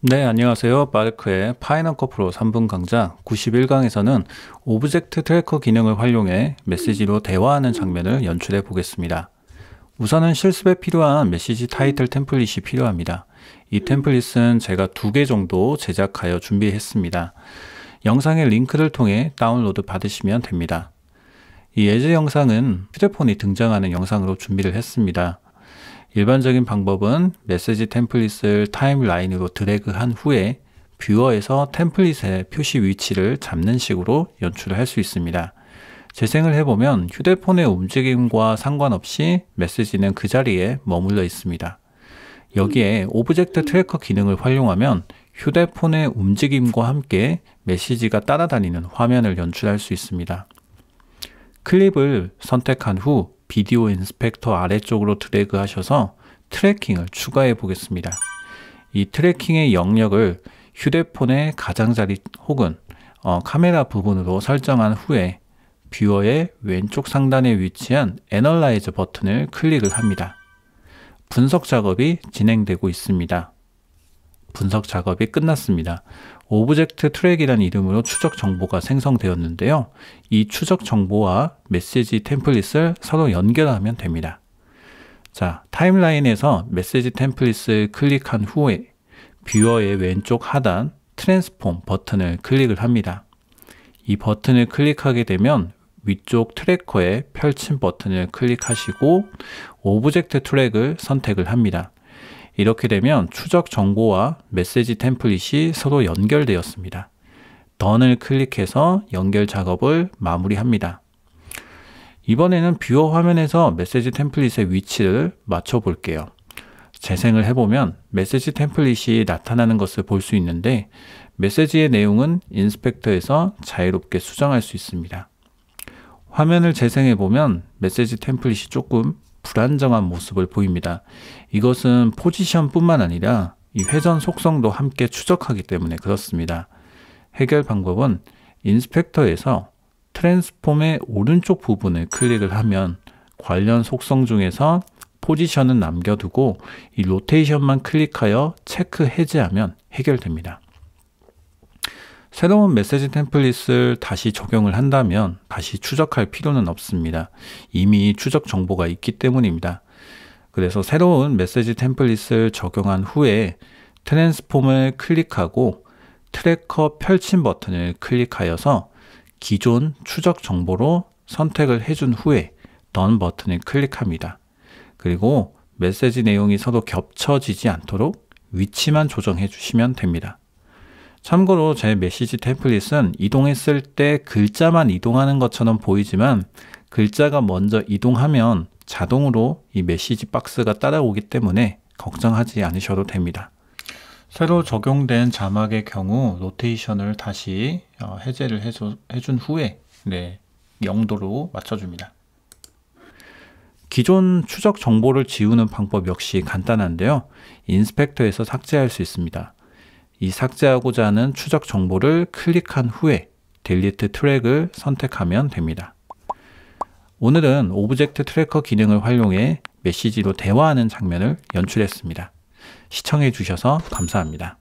네, 안녕하세요. 마르크의 파이널커프로 3분 강좌 91강에서는 오브젝트 트래커 기능을 활용해 메시지로 대화하는 장면을 연출해 보겠습니다. 우선은 실습에 필요한 메시지 타이틀 템플릿이 필요합니다. 이 템플릿은 제가 두 개 정도 제작하여 준비했습니다. 영상의 링크를 통해 다운로드 받으시면 됩니다. 이 예제 영상은 휴대폰이 등장하는 영상으로 준비를 했습니다. 일반적인 방법은 메시지 템플릿을 타임라인으로 드래그한 후에 뷰어에서 템플릿의 표시 위치를 잡는 식으로 연출할수 있습니다. 재생을 해보면 휴대폰의 움직임과 상관없이 메시지는 그 자리에 머물러 있습니다. 여기에 오브젝트 트래커 기능을 활용하면 휴대폰의 움직임과 함께 메시지가 따라다니는 화면을 연출할 수 있습니다. 클립을 선택한 후 비디오 인스펙터 아래쪽으로 드래그 하셔서 트래킹을 추가해 보겠습니다. 이 트래킹의 영역을 휴대폰의 가장자리 혹은 어, 카메라 부분으로 설정한 후에 뷰어의 왼쪽 상단에 위치한 애널라이즈 버튼을 클릭을 합니다. 분석 작업이 진행되고 있습니다. 분석 작업이 끝났습니다. 오브젝트 트랙이라는 이름으로 추적 정보가 생성되었는데요. 이 추적 정보와 메시지 템플릿을 서로 연결하면 됩니다. 자, 타임라인에서 메시지 템플릿을 클릭한 후에 뷰어의 왼쪽 하단 트랜스폼 버튼을 클릭을 합니다. 이 버튼을 클릭하게 되면 위쪽 트래커의 펼친 버튼을 클릭하시고 오브젝트 트랙을 선택을 합니다. 이렇게 되면 추적 정보와 메시지 템플릿이 서로 연결되었습니다. 던을 클릭해서 연결 작업을 마무리합니다. 이번에는 뷰어 화면에서 메시지 템플릿의 위치를 맞춰 볼게요. 재생을 해보면 메시지 템플릿이 나타나는 것을 볼 수 있는데 메시지의 내용은 인스펙터에서 자유롭게 수정할 수 있습니다. 화면을 재생해보면 메시지 템플릿이 조금 불안정한 모습을 보입니다. 이것은 포지션뿐만 아니라 이 회전 속성도 함께 추적하기 때문에 그렇습니다. 해결 방법은 인스펙터에서 트랜스폼의 오른쪽 부분을 클릭을 하면 관련 속성 중에서 포지션은 남겨두고 이 로테이션만 클릭하여 체크 해제하면 해결됩니다. 새로운 메시지 템플릿을 다시 적용을 한다면 다시 추적할 필요는 없습니다. 이미 추적 정보가 있기 때문입니다. 그래서 새로운 메시지 템플릿을 적용한 후에 트랜스폼을 클릭하고 트래커 펼침 버튼을 클릭하여서 기존 추적 정보로 선택을 해준 후에 넌 버튼을 클릭합니다. 그리고 메시지 내용이 서로 겹쳐지지 않도록 위치만 조정해 주시면 됩니다. 참고로 제 메시지 템플릿은 이동했을 때 글자만 이동하는 것처럼 보이지만 글자가 먼저 이동하면 자동으로 이 메시지 박스가 따라오기 때문에 걱정하지 않으셔도 됩니다. 새로 적용된 자막의 경우 로테이션을 다시 어, 해제를 해줘, 해준 후에 네, 0도로 맞춰줍니다. 기존 추적 정보를 지우는 방법 역시 간단한데요. 인스펙터에서 삭제할 수 있습니다. 이 삭제하고자 하는 추적 정보를 클릭한 후에 델리트 트랙을 선택하면 됩니다. 오늘은 오브젝트 트래커 기능을 활용해 메시지로 대화하는 장면을 연출했습니다. 시청해 주셔서 감사합니다.